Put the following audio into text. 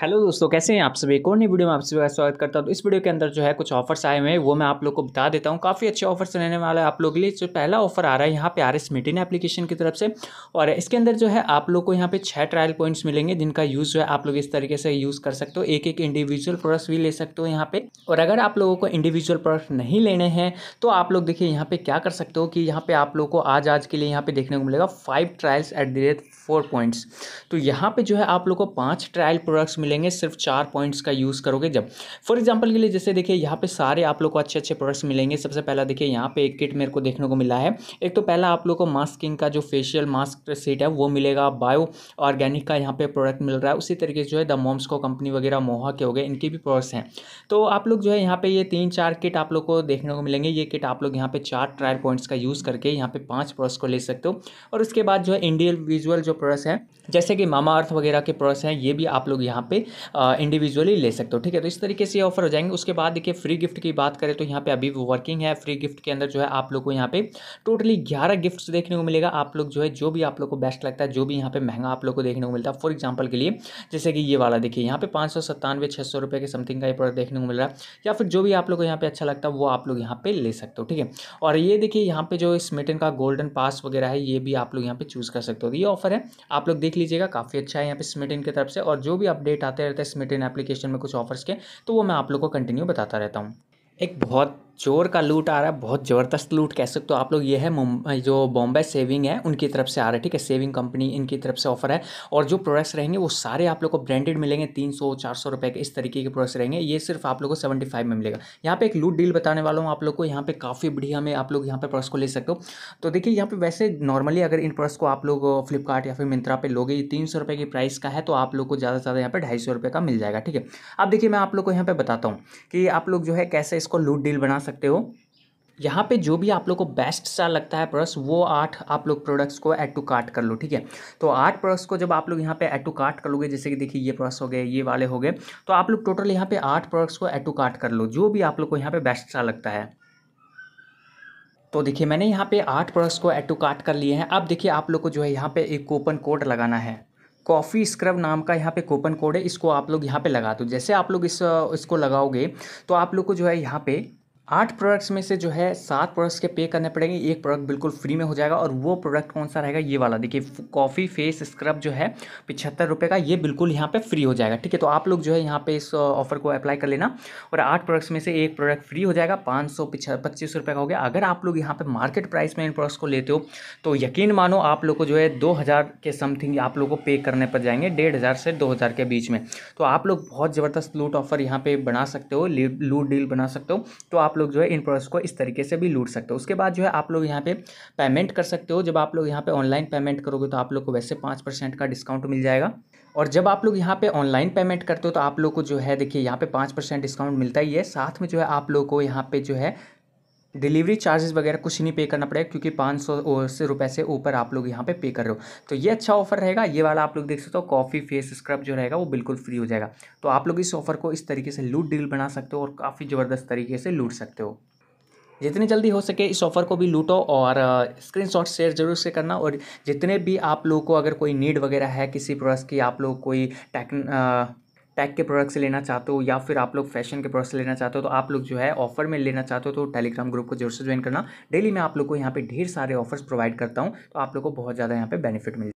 hello दोस्तों कैसे हैं आप सभी एक और नई वीडियो में आप सभी का स्वागत करता हूं तो इस वीडियो के अंदर जो है कुछ ऑफर्स आए हुए हैं वो मैं आप लोग को बता देता हूं काफ़ी अच्छे ऑफर्स रहने वाला है आप लोग के लिए जो पहला ऑफर आ रहा है यहाँ पे आर एस मिटिन एप्लीकेशन की तरफ से और इसके अंदर जो है आप लोग को यहाँ पे छः ट्रायल पॉइंट्स मिलेंगे जिनका यूज़ जो है आप लोग इस तरीके से यूज़ कर सकते हो एक एक इंडिविजुअल प्रोडक्ट्स भी ले सकते हो यहाँ पे और अगर आप लोगों को इंडिविजुअल प्रोडक्ट नहीं लेने हैं तो आप लोग देखिए यहाँ पे क्या कर सकते हो कि यहाँ पे आप लोग को आज आज के लिए यहाँ पे देखने को मिलेगा five trials at the rate four points तो यहाँ पे जो है आप लोग को पाँच ट्रायल प्रोडक्ट्स लेंगे सिर्फ चार पॉइंट्स का यूज़ करोगे जब फॉर एग्जाम्पल के लिए जैसे देखिए यहाँ पे सारे आप लोग को अच्छे अच्छे प्रोडक्ट्स मिलेंगे सबसे पहला देखिए यहाँ पे एक किट मेरे को देखने को मिला है एक तो पहला आप लोग को मास्किंग का जो फेशियल मास्क सेट है वो मिलेगा बायो ऑर्गेनिक का यहाँ पर प्रोडक्ट मिल रहा है उसी तरीके से जो है द मोम्सको कंपनी वगैरह मोहा के हो गए इनके भी प्रोडक्ट्स हैं तो आप लोग जो है यहाँ पर ये तीन चार किट आप लोग को देखने को मिलेंगे ये किट आप लोग यहाँ पर चार ट्रायल पॉइंट्स का यूज़ करके यहाँ पर पाँच प्रोडक्ट्स को ले सकते हो और उसके बाद जो है इंडिविजुअल जो प्रोडक्ट्स हैं जैसे कि मामा अर्थ वगैरह के प्रोडक्ट्स हैं ये भी आप लोग यहाँ पे से इंडिविजुअली ले सकते हो ठीक है तो इस तरीके से ऑफर हो जाएंगे उसके बाद देखिए फ्री गिफ्ट की बात करें तो यहाँ पे अभी वर्किंग है फ्री गिफ्ट के अंदर जो है आप लोग को यहाँ पे टोटली ग्यारह गिफ्ट देखने को मिलेगा आप लोग जो है जो भी आप लोग को बेस्ट लगता है जो भी यहाँ पे महंगा आप लोग को देखने को मिलता है फॉर एग्जाम्पल के लिए जैसे कि ये वाला देखिए यहाँ पे पाँच सौ सत्तानवे छः सौ रुपये के समथिंग का ये प्रोडक्ट देखने को मिल रहा है या फिर जो भी आप लोग को यहाँ पे अच्छा लगता है वो आप लोग यहाँ पे ले सकते हो ठीक है और ये देखिए यहाँ पे जो स्मिटन का गोल्डन पास वगैरह है ये भी आप लोग यहाँ पे चूज़ कर सकते हो तो ये ऑफर है आप लोग देख लीजिएगा काफ़ी अच्छा है यहाँ पे स्मिटन की तरफ से और जो भी अपडेट आते रहते हैं स्मिट इन एप्लीकेशन में कुछ ऑफर्स के तो वो मैं आप लोग को कंटिन्यू बताता रहता हूँ एक बहुत चोर का लूट आ रहा है बहुत ज़बरदस्त लूट कह सकते हो आप लोग ये है मुंबई जो बॉम्बे सेविंग है उनकी तरफ से आ रहा है ठीक है सेविंग कंपनी इनकी तरफ से ऑफर है और जो प्रोडक्ट्स रहेंगे वो सारे आप लोग को ब्रांडेड मिलेंगे तीन सौ चार सौ रुपये के इस तरीके के प्रोडक्ट्स रहेंगे ये सिर्फ आप लोग को सेवेंटी फाइव में मिलेगा यहाँ पे एक लूट डील बताने वाला हूँ आप लोग को यहाँ पे काफ़ी बढ़िया में आप लोग यहाँ पे प्रोडक्ट्स को ले सकते हो तो देखिए यहाँ पे वैसे नॉर्मली अगर इन प्रोडक्ट्स को आप लोग फ्लिपकार्ट या फिर मिंत्रा पे लोगे तीन सौ रुपये की प्राइस का है तो आप लोग को ज़्यादा से ज़्यादा यहाँ पर ढाई सौ रुपये का मिल जाएगा ठीक है अब देखिए मैं आप लोग को यहाँ पे बताता हूँ कि आप लोग जो है कैसे इसको लूट डील बना सकते सकते हो यहाँ पे जो भी आप लोग को बेस्ट सा लगता है प्रोडक्ट्स वो आठ आप लोग प्रोडक्ट्स को ऐड टू कार्ट कर लो ठीक है तो आठ प्रोडक्ट्स को जब आप लोग यहाँ पे ऐड टू कार्ट कर लोगे जैसे कि देखिए ये प्रोडक्ट्स हो गए ये वाले हो गए तो आप लोग टोटल यहाँ पे आठ प्रोडक्ट्स को ऐड टू कार्ट कर लो जो भी आप लोग को यहाँ पे बेस्ट सा लगता है तो देखिए मैंने यहाँ पे आठ प्रोडक्ट्स को ऐड टू कार्ट कर लिए हैं अब देखिए आप लोग को जो है यहाँ पे एक कूपन कोड लगाना है कॉफ़ी स्क्रब नाम का यहाँ पे कूपन कोड है इसको आप लोग यहाँ पे लगा दो जैसे आप लोग इस इसको लगाओगे तो आप लोग को जो है यहाँ पे आठ प्रोडक्ट्स में से जो है सात प्रोडक्ट्स के पे करने पड़ेंगे एक प्रोडक्ट बिल्कुल फ्री में हो जाएगा और वो प्रोडक्ट कौन सा रहेगा ये वाला देखिए कॉफ़ी फेस स्क्रब जो है पिछहत्तर रुपये का ये बिल्कुल यहाँ पे फ्री हो जाएगा ठीक है तो आप लोग जो है यहाँ पे इस ऑफर को अप्लाई कर लेना और आठ प्रोडक्ट्स में से एक प्रोडक्ट फ्री हो जाएगा पाँच सौ पच्चीस रुपये का हो गया अगर आप लोग यहाँ पर मार्केट प्राइस में इन प्रोडक्ट्स को लेते हो तो यकीन मानो आप लोग को जो है दो के समथिंग आप लोग को पे करने पर जाएंगे डेढ़ से दो के बीच में तो आप लोग बहुत ज़बरदस्त लूट ऑफर यहाँ पर बना सकते हो लूट डील बना सकते हो तो आप लोग जो है इन प्रोडक्ट्स को इस तरीके से भी लूट सकते हो उसके बाद जो है आप लोग यहाँ पे पेमेंट कर सकते हो जब आप लोग यहाँ पे ऑनलाइन पेमेंट करोगे तो आप लोग को वैसे पाँच परसेंट का डिस्काउंट मिल जाएगा और जब आप लोग यहाँ पे ऑनलाइन पेमेंट करते हो तो आप लोग को जो है देखिए यहाँ पे पाँच परसेंट डिस्काउंट मिलता ही है साथ में जो है आप लोग को यहाँ पे जो है डिलीवरी चार्जेस वगैरह कुछ नहीं पे करना पड़ेगा क्योंकि पाँच सौ से रुपये से ऊपर आप लोग यहाँ पे पे कर रहे हो तो ये अच्छा ऑफर रहेगा ये वाला आप लोग देख सकते हो कॉफ़ी फेस स्क्रब जो रहेगा वो बिल्कुल फ्री हो जाएगा तो आप लोग इस ऑफर को इस तरीके से लूट डील बना सकते हो और काफ़ी ज़बरदस्त तरीके से लूट सकते हो जितनी जल्दी हो सके इस ऑफ़र को भी लूटो और स्क्रीनशॉट शेयर जरूर से करना और जितने भी आप लोगों को अगर कोई नीड वगैरह है किसी प्रोडक्ट की आप लोग कोई टेक्न पैक के प्रोडक्ट से लेना चाहते हो या फिर आप लोग फैशन के प्रोडक्ट से लेना चाहते हो तो आप लोग जो है ऑफर में लेना चाहते हो तो टेलीग्राम ग्रुप को जरूर से ज्वाइन करना डेली मैं आप लोग को यहाँ पे ढेर सारे ऑफर्स प्रोवाइड करता हूँ तो आप लोग को बहुत ज़्यादा यहाँ पे बेनिफिट मिल